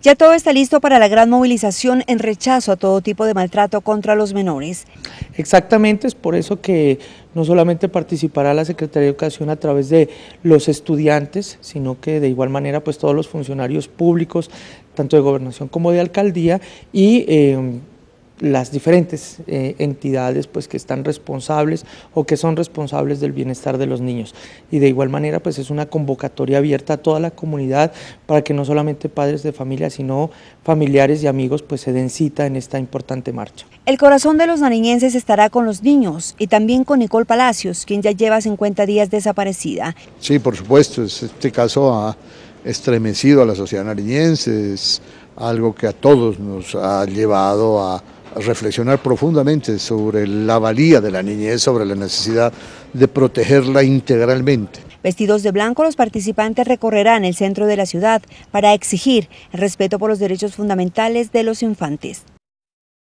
Ya todo está listo para la gran movilización en rechazo a todo tipo de maltrato contra los menores. Exactamente, es por eso que no solamente participará la Secretaría de Educación a través de los estudiantes, sino que de igual manera pues todos los funcionarios públicos, tanto de gobernación como de alcaldía, y eh, las diferentes eh, entidades pues que están responsables o que son responsables del bienestar de los niños y de igual manera pues es una convocatoria abierta a toda la comunidad para que no solamente padres de familia sino familiares y amigos pues se den cita en esta importante marcha. El corazón de los nariñenses estará con los niños y también con Nicole Palacios quien ya lleva 50 días desaparecida. Sí por supuesto este caso ha estremecido a la sociedad nariñense es algo que a todos nos ha llevado a reflexionar profundamente sobre la valía de la niñez, sobre la necesidad de protegerla integralmente. Vestidos de blanco, los participantes recorrerán el centro de la ciudad para exigir el respeto por los derechos fundamentales de los infantes.